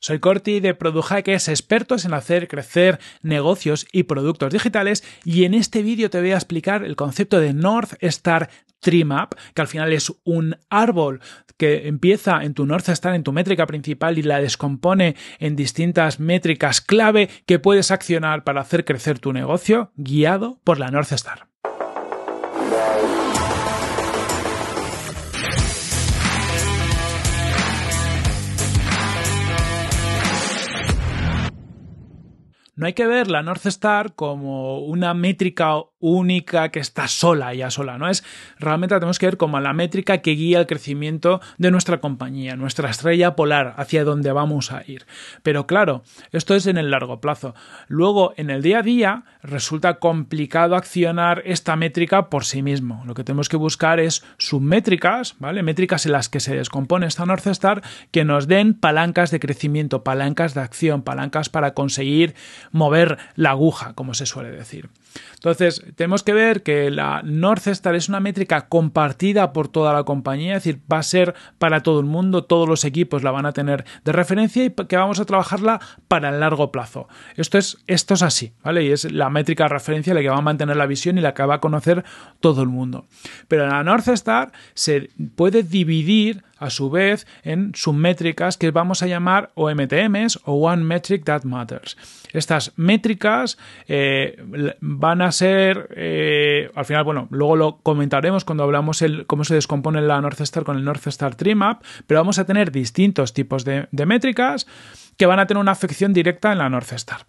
Soy Corti de es expertos en hacer crecer negocios y productos digitales, y en este vídeo te voy a explicar el concepto de North Star Tree Map, que al final es un árbol que empieza en tu North Star, en tu métrica principal, y la descompone en distintas métricas clave que puedes accionar para hacer crecer tu negocio, guiado por la North Star. No hay que ver la North Star como una métrica única, que está sola, ya sola, ¿no? Es realmente la tenemos que ver como la métrica que guía el crecimiento de nuestra compañía, nuestra estrella polar, hacia donde vamos a ir. Pero claro, esto es en el largo plazo. Luego, en el día a día, resulta complicado accionar esta métrica por sí mismo. Lo que tenemos que buscar es submétricas, ¿vale? Métricas en las que se descompone esta North Star que nos den palancas de crecimiento, palancas de acción, palancas para conseguir mover la aguja, como se suele decir. Entonces, tenemos que ver que la North Star es una métrica compartida por toda la compañía, es decir, va a ser para todo el mundo, todos los equipos la van a tener de referencia y que vamos a trabajarla para el largo plazo. Esto es, esto es así, ¿vale? Y es la métrica de referencia la que va a mantener la visión y la que va a conocer todo el mundo. Pero la North Star se puede dividir a su vez en submétricas que vamos a llamar OMTMs o One Metric That Matters. Estas métricas eh, van a ser, eh, al final, bueno, luego lo comentaremos cuando hablamos el, cómo se descompone la North Star con el North Star Tree Map, pero vamos a tener distintos tipos de, de métricas que van a tener una afección directa en la North Star.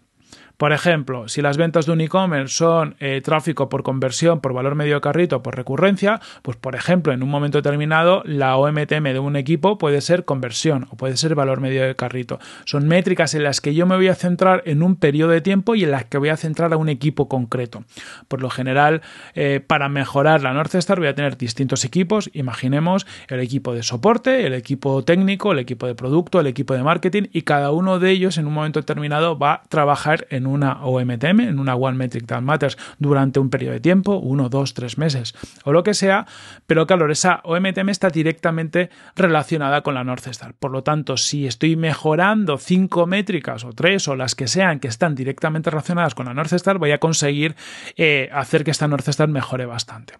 Por ejemplo, si las ventas de un e-commerce son eh, tráfico por conversión, por valor medio de carrito, por recurrencia, pues por ejemplo, en un momento determinado, la OMTM de un equipo puede ser conversión o puede ser valor medio de carrito. Son métricas en las que yo me voy a centrar en un periodo de tiempo y en las que voy a centrar a un equipo concreto. Por lo general, eh, para mejorar la North Star voy a tener distintos equipos. Imaginemos el equipo de soporte, el equipo técnico, el equipo de producto, el equipo de marketing y cada uno de ellos en un momento determinado va a trabajar en un una OMTM, en una One Metric That Matters, durante un periodo de tiempo, uno, dos, tres meses o lo que sea, pero claro, esa OMTM está directamente relacionada con la North Star. Por lo tanto, si estoy mejorando cinco métricas o tres o las que sean que están directamente relacionadas con la North Star, voy a conseguir eh, hacer que esta North Star mejore bastante.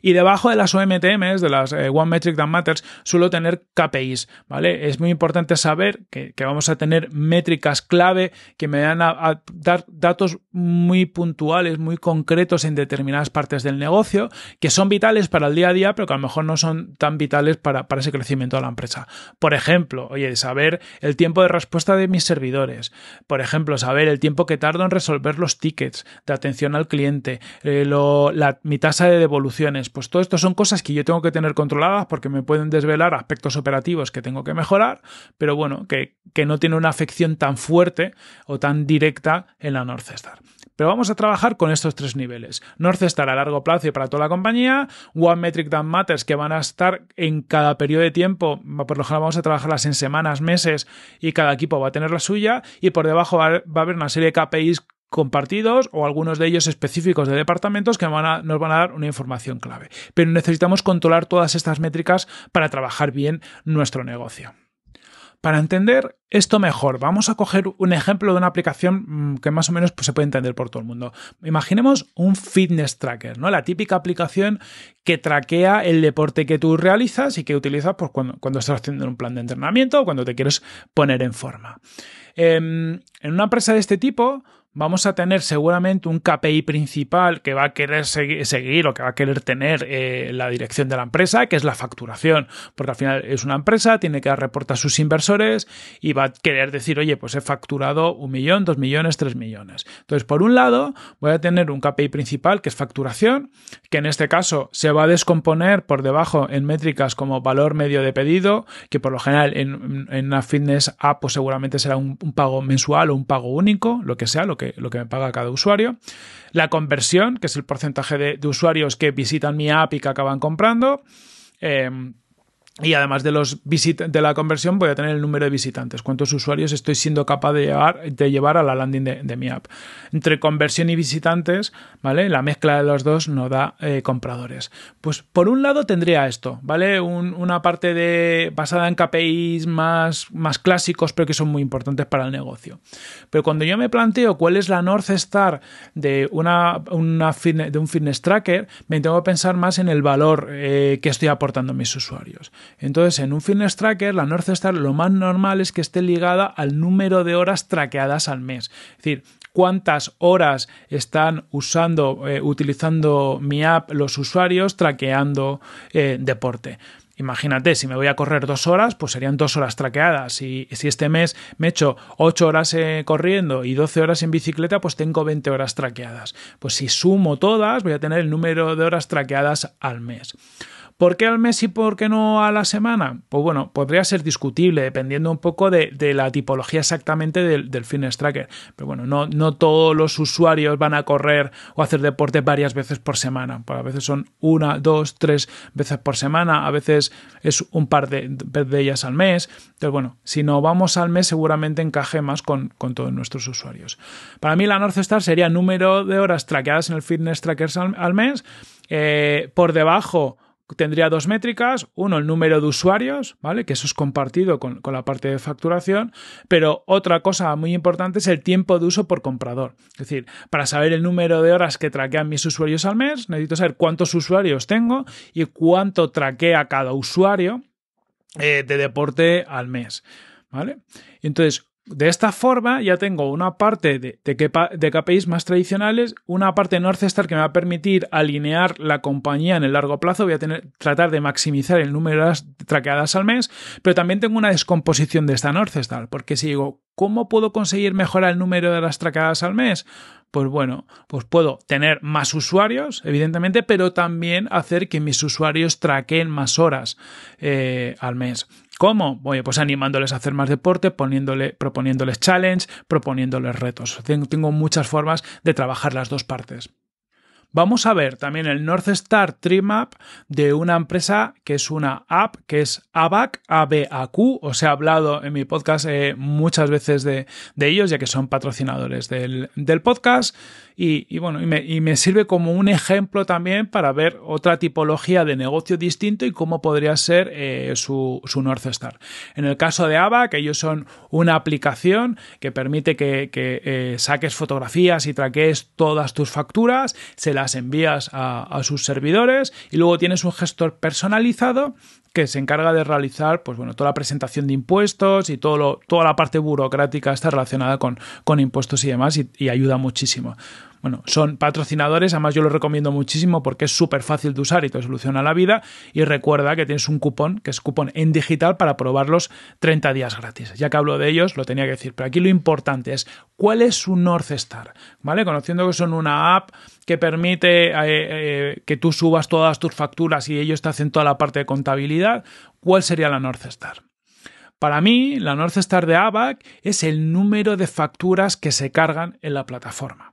Y debajo de las OMTMs, de las eh, One Metric That Matters, suelo tener KPIs, ¿vale? Es muy importante saber que, vamos a tener métricas clave que me dan a, dar datos muy puntuales, muy concretos en determinadas partes del negocio, que son vitales para el día a día, pero que a lo mejor no son tan vitales para, ese crecimiento de la empresa. Por ejemplo, oye, saber el tiempo de respuesta de mis servidores. Por ejemplo, saber el tiempo que tardo en resolver los tickets de atención al cliente, eh, la, mi tasa de devolución pues todo esto son cosas que yo tengo que tener controladas porque me pueden desvelar aspectos operativos que tengo que mejorar, pero bueno, que, que no tiene una afección tan fuerte o tan directa en la North Star. Pero vamos a trabajar con estos tres niveles. North Star a largo plazo y para toda la compañía, One Metric That Matters que van a estar en cada periodo de tiempo, por lo general vamos a trabajarlas en semanas, meses y cada equipo va a tener la suya y por debajo va a haber una serie de KPIs compartidos o algunos de ellos específicos de departamentos que nos van a dar una información clave. Pero necesitamos controlar todas estas métricas para trabajar bien nuestro negocio. Para entender esto mejor, vamos a coger un ejemplo de una aplicación mm, que más o menos pues, se puede entender por todo el mundo. Imaginemos un fitness tracker, ¿no? La típica aplicación que traquea el deporte que tú realizas y que utilizas pues, cuando, estás haciendo un plan de entrenamiento o cuando te quieres poner en forma. Em, en una empresa de este tipo, vamos a tener seguramente un KPI principal que va a querer seguir o que va a querer tener eh, la dirección de la empresa, que es la facturación, porque al final es una empresa, tiene que dar reporte a sus inversores y va a querer decir, oye, pues he facturado un millón, dos millones, tres millones. Entonces, por un lado, voy a tener un KPI principal que es facturación, que en este caso se va a descomponer por debajo en métricas como valor medio de pedido, que por lo general en, una fitness app pues seguramente será un, un pago mensual o un pago único, lo que sea, lo que lo que me paga cada usuario. La conversión, que es el porcentaje de, usuarios que visitan mi app y que acaban comprando. Em, y además de, los de la conversión voy a tener el número de visitantes, cuántos usuarios estoy siendo capaz de llevar, de llevar a la landing de, mi app. Entre conversión y visitantes, ¿vale? La mezcla de los dos nos da eh, compradores. Pues por un lado tendría esto, ¿vale? una parte de, basada en KPIs más, clásicos, pero que son muy importantes para el negocio. Pero cuando yo me planteo cuál es la North Star de, de un fitness tracker, me tengo que pensar más en el valor eh, que estoy aportando a mis usuarios. Entonces, en un fitness tracker, la North Star lo más normal es que esté ligada al número de horas traqueadas al mes. Es decir, cuántas horas están usando, eh, utilizando mi app los usuarios traqueando eh, deporte. Imagínate, si me voy a correr dos horas, pues serían dos horas traqueadas. Y si este mes me he hecho ocho horas eh, corriendo y 12 horas en bicicleta, pues tengo 20 horas traqueadas. Pues si sumo todas, voy a tener el número de horas traqueadas al mes. ¿Por qué al mes y por qué no a la semana? Pues bueno, podría ser discutible dependiendo un poco de, la tipología exactamente del, fitness tracker. Pero bueno, no, todos los usuarios van a correr o hacer deporte varias veces por semana. Pues a veces son una, dos, tres veces por semana. A veces es un par de, de ellas al mes. Entonces bueno, si no vamos al mes seguramente encaje más con, todos nuestros usuarios. Para mí la North Star sería número de horas trackeadas en el fitness tracker al, mes. Eh, por debajo tendría dos métricas. Uno, el número de usuarios, ¿vale? Que eso es compartido con, la parte de facturación. Pero otra cosa muy importante es el tiempo de uso por comprador. Es decir, para saber el número de horas que traquean mis usuarios al mes, necesito saber cuántos usuarios tengo y cuánto traquea cada usuario eh, de deporte al mes. ¿Vale? Entonces, de esta forma ya tengo una parte de, KPIs más tradicionales, una parte North Star que me va a permitir alinear la compañía en el largo plazo, voy a tratar de maximizar el número de las traqueadas al mes, pero también tengo una descomposición de esta North Star, porque si digo, ¿cómo puedo conseguir mejorar el número de las traqueadas al mes? Pues bueno, pues puedo tener más usuarios, evidentemente, pero también hacer que mis usuarios traqueen más horas eh, al mes. ¿Cómo? bueno, pues animándoles a hacer más deporte, poniéndole, proponiéndoles challenge, proponiéndoles retos. Tengo muchas formas de trabajar las dos partes. Vamos a ver también el North Star Trim Map de una empresa que es una app que es ABAC, ABAQ. Os he hablado en mi podcast eh, muchas veces de, ellos, ya que son patrocinadores del podcast. Y, bueno, y me, sirve como un ejemplo también para ver otra tipología de negocio distinto y cómo podría ser eh, su, su, North Star. En el caso de ABA, que ellos son una aplicación que permite que, eh, saques fotografías y traquees todas tus facturas, se las envías a, sus servidores y luego tienes un gestor personalizado que se encarga de realizar pues bueno, toda la presentación de impuestos y todo lo, toda la parte burocrática está relacionada con, impuestos y demás y ayuda muchísimo. Bueno, son patrocinadores, además yo los recomiendo muchísimo porque es súper fácil de usar y te soluciona la vida. Y recuerda que tienes un cupón, que es cupón en digital, para probarlos 30 días gratis. Ya que hablo de ellos, lo tenía que decir, pero aquí lo importante es cuál es su North Star, ¿vale? Conociendo que son una app que permite eh, eh, que tú subas todas tus facturas y ellos te hacen toda la parte de contabilidad, ¿cuál sería la North Star? Para mí, la North Star de ABAC es el número de facturas que se cargan en la plataforma.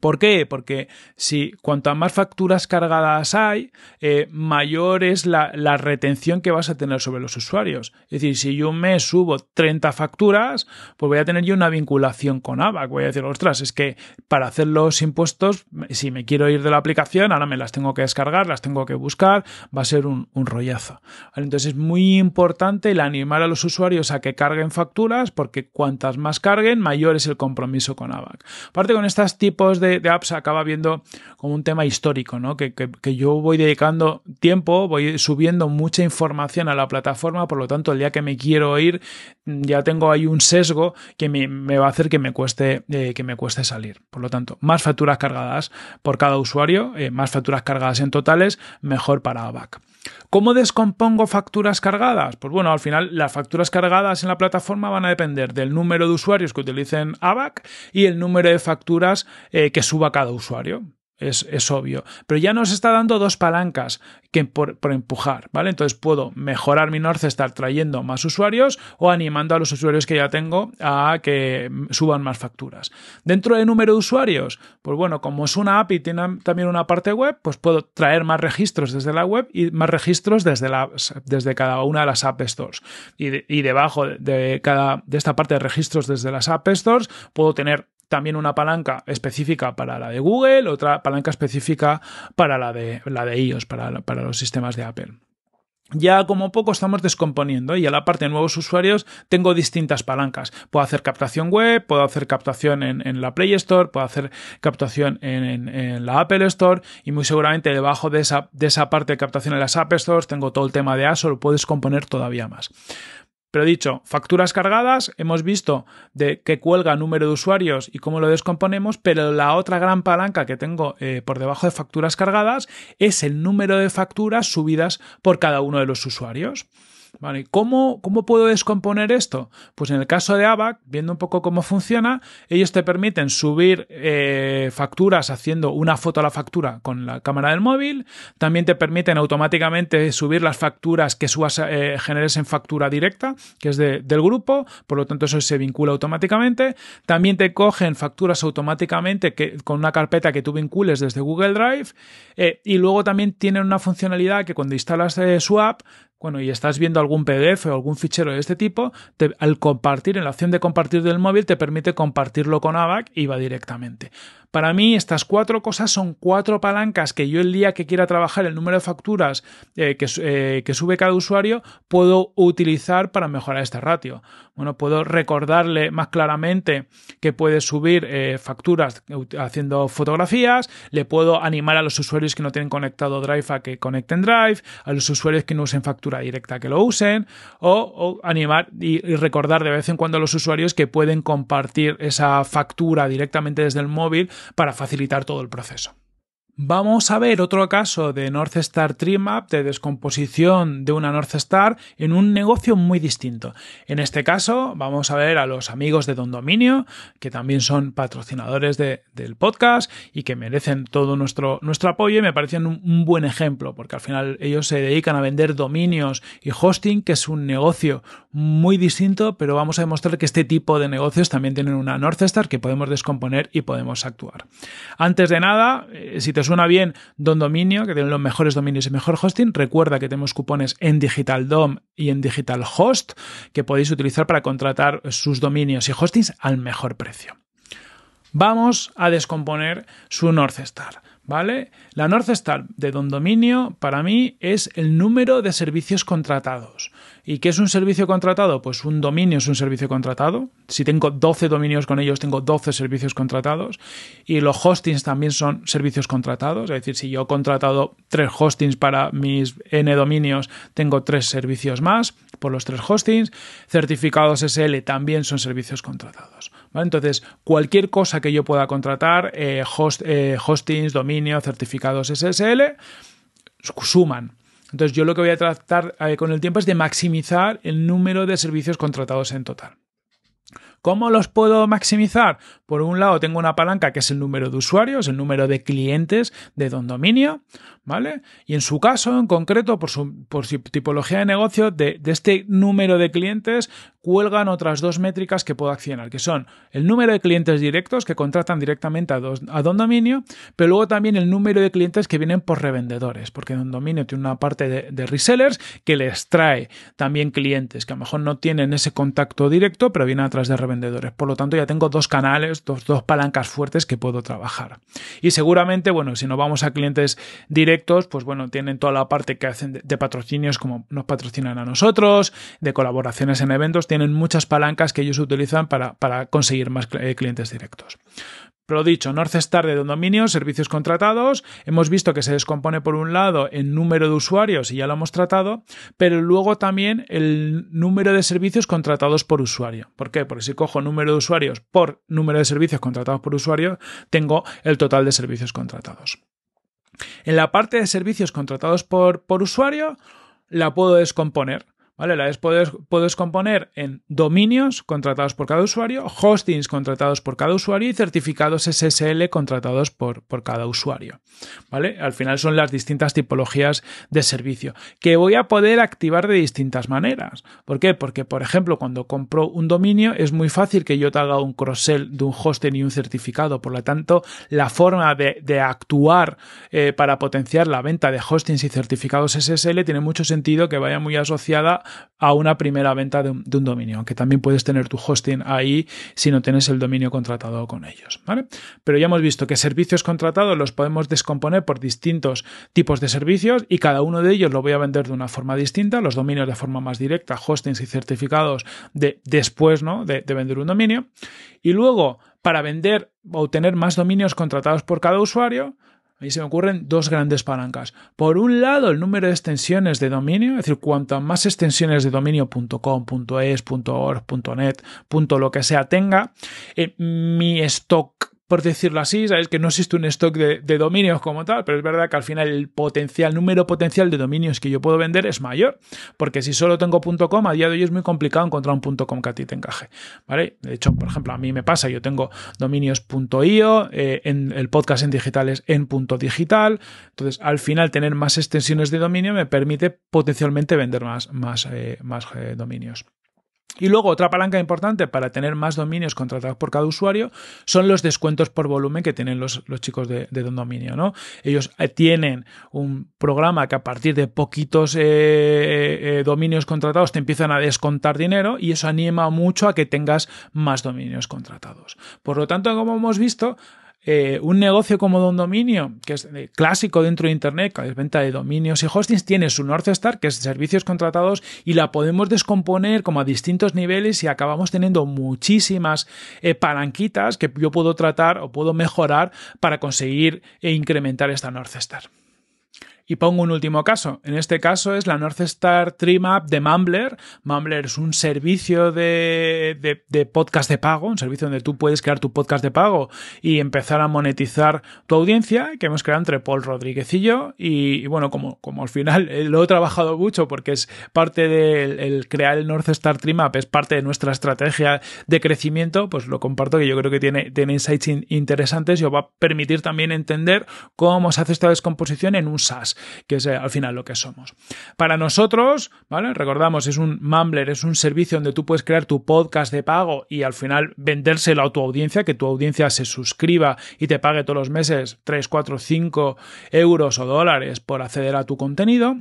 ¿Por qué? Porque si cuanto cuantas más facturas cargadas hay, eh, mayor es la, retención que vas a tener sobre los usuarios. Es decir, si yo un mes subo 30 facturas, pues voy a tener yo una vinculación con ABAC. Voy a decir, ostras, es que para hacer los impuestos, si me quiero ir de la aplicación, ahora me las tengo que descargar, las tengo que buscar, va a ser un, rollazo. Entonces es muy importante el animar a los usuarios a que carguen facturas, porque cuantas más carguen, mayor es el compromiso con ABAC. Aparte con estos tipos de de, apps acaba viendo como un tema histórico, ¿no? Que, yo voy dedicando tiempo, voy subiendo mucha información a la plataforma, por lo tanto, el día que me quiero ir, mm, ya tengo ahí un sesgo que me, va a hacer que me cueste, eh, que me cueste salir. Por lo tanto, más facturas cargadas por cada usuario, eh, más facturas cargadas en totales, mejor para ABAC. ¿Cómo descompongo facturas cargadas? Pues bueno, al final las facturas cargadas en la plataforma van a depender del número de usuarios que utilicen ABAC y el número de facturas que eh, que suba cada usuario. Es, obvio. Pero ya nos está dando dos palancas que por, empujar, ¿vale? Entonces puedo mejorar mi North estar trayendo más usuarios o animando a los usuarios que ya tengo a que suban más facturas. Dentro de número de usuarios, pues bueno, como es una app y tiene también una parte web, pues puedo traer más registros desde la web y más registros desde, la, desde cada una de las App Stores. Y, debajo de, cada, de esta parte de registros desde las App Stores, puedo tener también una palanca específica para la de Google, otra palanca específica para la de, la de iOS, para, los sistemas de Apple. Ya como poco estamos descomponiendo y a la parte de nuevos usuarios tengo distintas palancas. Puedo hacer captación web, puedo hacer captación en, la Play Store, puedo hacer captación en, la Apple Store y muy seguramente debajo de esa, de esa parte de captación en las App Stores tengo todo el tema de ASO, lo puedes componer todavía más. Pero dicho, facturas cargadas, hemos visto de qué cuelga número de usuarios y cómo lo descomponemos, pero la otra gran palanca que tengo eh, por debajo de facturas cargadas es el número de facturas subidas por cada uno de los usuarios. ¿Cómo, puedo descomponer esto? Pues en el caso de ABAC, viendo un poco cómo funciona, ellos te permiten subir eh, facturas haciendo una foto a la factura con la cámara del móvil, también te permiten automáticamente subir las facturas que eh, generes en factura directa, que es del grupo, por lo tanto eso se vincula automáticamente, también te cogen facturas automáticamente que, con una carpeta que tú vincules desde Google Drive eh, y luego también tienen una funcionalidad que cuando instalas su app bueno, y estás viendo algún PDF o algún fichero de este tipo, al compartir, en la opción de compartir del móvil, te permite compartirlo con ABAC y va directamente. Para mí estas cuatro cosas son cuatro palancas que yo el día que quiera trabajar el número de facturas eh, eh, que, sube cada usuario puedo utilizar para mejorar esta ratio. Bueno, puedo recordarle más claramente que puede subir eh, facturas haciendo fotografías, le puedo animar a los usuarios que no tienen conectado Drive a que conecten Drive, a los usuarios que no usen factura directa que lo usen, o, animar y, recordar de vez en cuando a los usuarios que pueden compartir esa factura directamente desde el móvil para facilitar todo el proceso. Vamos a ver otro caso de North Star Trimap de descomposición de una North Star en un negocio muy distinto. En este caso, vamos a ver a los amigos de Don Dominio, que también son patrocinadores del podcast y que merecen todo nuestro, nuestro apoyo y me parecen un, un, buen ejemplo, porque al final ellos se dedican a vender dominios y hosting, que es un negocio muy distinto, pero vamos a demostrar que este tipo de negocios también tienen una North Star que podemos descomponer y podemos actuar. Antes de nada, eh, si te suena bien Don Dominio, que tienen los mejores dominios y mejor hosting, recuerda que tenemos cupones en Digital DOM y en Digital Host que podéis utilizar para contratar sus dominios y hostings al mejor precio. Vamos a descomponer su North Star. ¿vale? La North Star de Don Dominio para mí es el número de servicios contratados. ¿Y qué es un servicio contratado? Pues un dominio es un servicio contratado. Si tengo 12 dominios con ellos, tengo 12 servicios contratados. Y los hostings también son servicios contratados. Es decir, si yo he contratado 3 hostings para mis N dominios, tengo 3 servicios más por los 3 hostings. Certificados SL también son servicios contratados. Entonces, cualquier cosa que yo pueda contratar, eh, eh, hostings, dominio, certificados SSL, suman. Entonces, yo lo que voy a tratar eh, con el tiempo es de maximizar el número de servicios contratados en total. ¿Cómo los puedo maximizar? Por un lado, tengo una palanca que es el número de usuarios, el número de clientes de Don Dominio, ¿vale? Y en su caso, en concreto, por su, tipología de negocio, de, este número de clientes, cuelgan otras dos métricas que puedo accionar, que son el número de clientes directos que contratan directamente a, dos, a Don Dominio, pero luego también el número de clientes que vienen por revendedores, porque Don Dominio tiene una parte de, resellers que les trae también clientes que a lo mejor no tienen ese contacto directo, pero vienen atrás de revendedores. Por lo tanto, ya tengo dos canales, dos, palancas fuertes que puedo trabajar. Y seguramente, bueno, si no vamos a clientes directos, pues bueno, tienen toda la parte que hacen de patrocinios como nos patrocinan a nosotros, de colaboraciones en eventos, tienen muchas palancas que ellos utilizan para, conseguir más eh, clientes directos. Pero dicho, North Star de Dominio, servicios contratados, hemos visto que se descompone por un lado en número de usuarios y ya lo hemos tratado, pero luego también el número de servicios contratados por usuario. ¿Por qué? Porque si cojo número de usuarios por número de servicios contratados por usuario, tengo el total de servicios contratados. En la parte de servicios contratados por, por usuario, la puedo descomponer ¿Vale? La puedes, puedes componer en dominios contratados por cada usuario, hostings contratados por cada usuario y certificados SSL contratados por, por cada usuario. ¿Vale? Al final son las distintas tipologías de servicio que voy a poder activar de distintas maneras. ¿Por qué? Porque, por ejemplo, cuando compro un dominio es muy fácil que yo te haga un cross-sell de un hosting y un certificado. Por lo tanto, la forma de, actuar eh, para potenciar la venta de hostings y certificados SSL tiene mucho sentido que vaya muy asociada a una primera venta de un, dominio, aunque también puedes tener tu hosting ahí si no tienes el dominio contratado con ellos, ¿vale? Pero ya hemos visto que servicios contratados los podemos descomponer por distintos tipos de servicios y cada uno de ellos lo voy a vender de una forma distinta, los dominios de forma más directa, hostings y certificados de después, ¿no? de, de vender un dominio. Y luego, para vender o tener más dominios contratados por cada usuario, mí se me ocurren dos grandes palancas. Por un lado, el número de extensiones de dominio, es decir, cuanto más extensiones de dominio .es, .org, .net, lo que sea tenga, eh, mi stock por decirlo así, sabes que no existe un stock de, dominios como tal, pero es verdad que al final el potencial, número potencial de dominios que yo puedo vender es mayor, porque si solo tengo .com, a día de hoy es muy complicado encontrar un .com que a ti te encaje, ¿vale? De hecho, por ejemplo, a mí me pasa, yo tengo dominios.io, eh, en el podcast en digital es en punto digital, entonces al final tener más extensiones de dominio me permite potencialmente vender más, más, eh, más eh, dominios. Y luego otra palanca importante para tener más dominios contratados por cada usuario son los descuentos por volumen que tienen los, los chicos de, Don Dominio. ¿no? Ellos eh, tienen un programa que a partir de poquitos eh, eh, dominios contratados te empiezan a descontar dinero y eso anima mucho a que tengas más dominios contratados. Por lo tanto, como hemos visto, eh, un negocio como Don Dominio, que es eh, clásico dentro de Internet, que es venta de dominios y hostings, tiene su North Star, que es servicios contratados, y la podemos descomponer como a distintos niveles y acabamos teniendo muchísimas eh, palanquitas que yo puedo tratar o puedo mejorar para conseguir e incrementar esta North Star. Y pongo un último caso. En este caso es la North Star trimap de Mumbler. Mumbler es un servicio de, podcast de pago, un servicio donde tú puedes crear tu podcast de pago y empezar a monetizar tu audiencia, que hemos creado entre Paul Rodríguez y yo. Y, bueno, como, como al final eh, lo he trabajado mucho porque es parte del crear el North Star trimap es parte de nuestra estrategia de crecimiento, pues lo comparto que yo creo que tiene, insights interesantes y os va a permitir también entender cómo se hace esta descomposición en un SaaS que es al final lo que somos. Para nosotros, ¿vale? Recordamos, es un Mumbler, es un servicio donde tú puedes crear tu podcast de pago y al final vendérselo a tu audiencia, que tu audiencia se suscriba y te pague todos los meses 3, 4, 5 euros o dólares por acceder a tu contenido.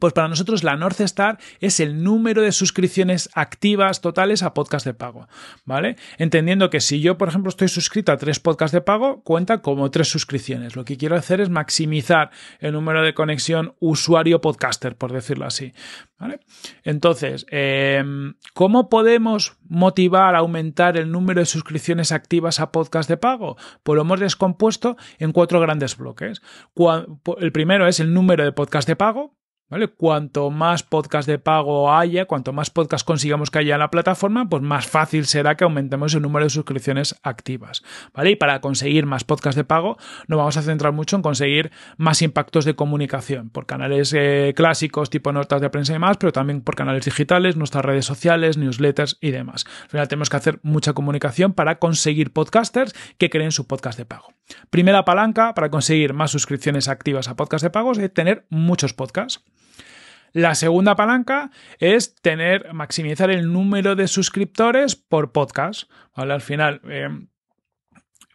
Pues para nosotros la North Star es el número de suscripciones activas totales a podcast de pago, ¿vale? Entendiendo que si yo, por ejemplo, estoy suscrito a tres podcasts de pago, cuenta como tres suscripciones. Lo que quiero hacer es maximizar el número de conexión usuario-podcaster, por decirlo así, ¿vale? Entonces, em, ¿cómo podemos motivar a aumentar el número de suscripciones activas a podcast de pago? Pues lo hemos descompuesto en cuatro grandes bloques. El primero es el número de podcast de pago, Cuanto más podcast de pago haya, cuanto más podcast consigamos que haya en la plataforma, pues más fácil será que aumentemos el número de suscripciones activas. ¿Vale? Y para conseguir más podcast de pago, nos vamos a centrar mucho en conseguir más impactos de comunicación por canales eh, clásicos, tipo notas de prensa y demás, pero también por canales digitales, nuestras redes sociales, newsletters y demás. Al final tenemos que hacer mucha comunicación para conseguir podcasters que creen su podcast de pago. Primera palanca para conseguir más suscripciones activas a podcast de pago es tener muchos podcasts. La segunda palanca es tener, maximizar el número de suscriptores por podcast. Al final, eh,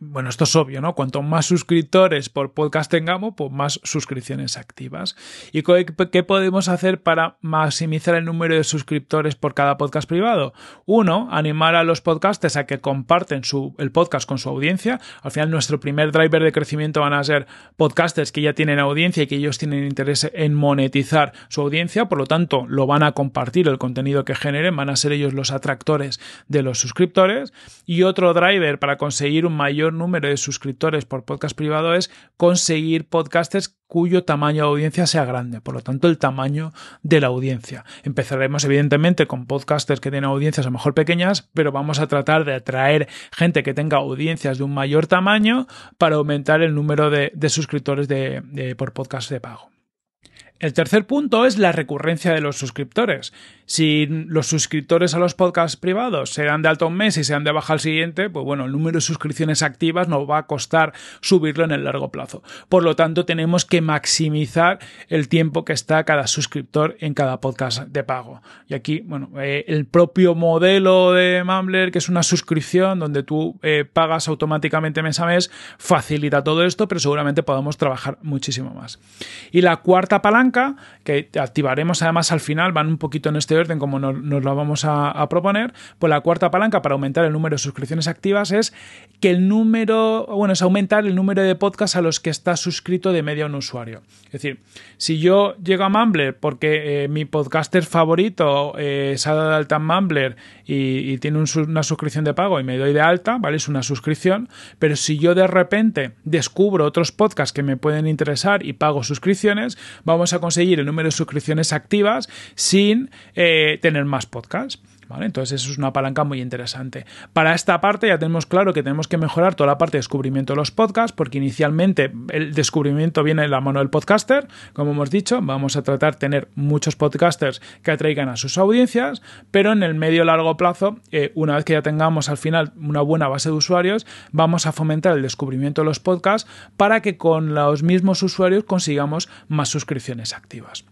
bueno, esto es obvio, ¿no? Cuanto más suscriptores por podcast tengamos, pues más suscripciones activas. ¿Y qué podemos hacer para maximizar el número de suscriptores por cada podcast privado? Uno, animar a los podcasters a que comparten el podcast con su audiencia. Al final, nuestro primer driver de crecimiento van a ser podcasters que ya tienen audiencia y que ellos tienen interés en monetizar su audiencia. Por lo tanto, lo van a compartir el contenido que generen, van a ser ellos los atractores de los suscriptores. Y otro driver para conseguir un mayor número de suscriptores por podcast privado es conseguir podcasters cuyo tamaño de audiencia sea grande, por lo tanto el tamaño de la audiencia. Empezaremos evidentemente con podcasters que tienen audiencias a lo mejor pequeñas, pero vamos a tratar de atraer gente que tenga audiencias de un mayor tamaño para aumentar el número de, suscriptores por podcast de pago. El tercer punto es la recurrencia de los suscriptores. Si los suscriptores a los podcasts privados se dan de alto un mes y se dan de baja al siguiente, pues bueno, el número de suscripciones activas nos va a costar subirlo en el largo plazo. Por lo tanto, tenemos que maximizar el tiempo que está cada suscriptor en cada podcast de pago. Y aquí, bueno, eh, el propio modelo de Mumbler, que es una suscripción donde tú eh, pagas automáticamente mes a mes, facilita todo esto, pero seguramente podemos trabajar muchísimo más. Y la cuarta palanca que activaremos además al final, van un poquito en este orden como nos, lo vamos a, proponer, pues la cuarta palanca para aumentar el número de suscripciones activas es que el número, bueno, es aumentar el número de podcasts a los que está suscrito de media un usuario. Es decir, si yo llego a Mumbler porque eh, mi podcaster favorito eh, se ha dado alta en Mumbler y, tiene una suscripción de pago y me doy de alta, ¿vale? Es una suscripción, pero si yo de repente descubro otros podcasts que me pueden interesar y pago suscripciones, vamos a conseguir el número de suscripciones activas sin eh, tener más podcasts. Entonces eso es una palanca muy interesante. Para esta parte ya tenemos claro que tenemos que mejorar toda la parte de descubrimiento de los podcasts, porque inicialmente el descubrimiento viene de la mano del podcaster, como hemos dicho, vamos a tratar de tener muchos podcasters que atraigan a sus audiencias, pero en el medio largo plazo, eh, una vez que ya tengamos al final una buena base de usuarios, vamos a fomentar el descubrimiento de los podcasts para que con los mismos usuarios consigamos más suscripciones activas.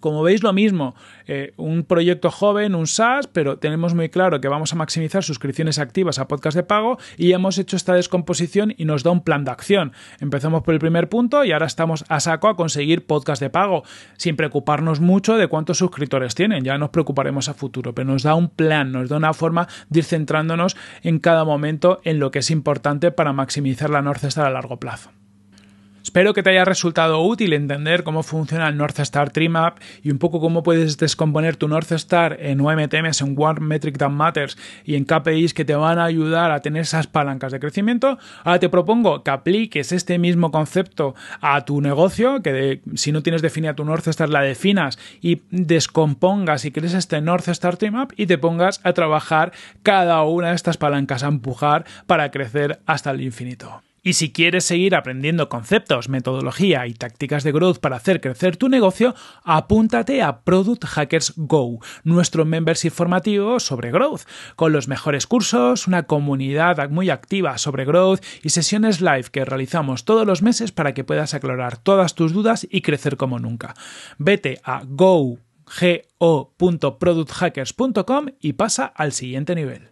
Como veis, lo mismo, eh, un proyecto joven, un SaaS, pero tenemos muy claro que vamos a maximizar suscripciones activas a podcast de pago y hemos hecho esta descomposición y nos da un plan de acción. Empezamos por el primer punto y ahora estamos a saco a conseguir podcast de pago, sin preocuparnos mucho de cuántos suscriptores tienen, ya nos preocuparemos a futuro, pero nos da un plan, nos da una forma de ir centrándonos en cada momento en lo que es importante para maximizar la North a largo plazo. Espero que te haya resultado útil entender cómo funciona el North Star Trimap y un poco cómo puedes descomponer tu North Star en OMTMs, en One Metric That Matters y en KPIs que te van a ayudar a tener esas palancas de crecimiento. Ahora te propongo que apliques este mismo concepto a tu negocio, que si no tienes definida tu North Star, la definas y descompongas y crees este North Star Trimap y te pongas a trabajar cada una de estas palancas a empujar para crecer hasta el infinito. Y si quieres seguir aprendiendo conceptos, metodología y tácticas de growth para hacer crecer tu negocio, apúntate a Product Hackers Go, nuestro membership formativo sobre growth, con los mejores cursos, una comunidad muy activa sobre growth y sesiones live que realizamos todos los meses para que puedas aclarar todas tus dudas y crecer como nunca. Vete a gogo.producthackers.com go.producthackers.com y pasa al siguiente nivel.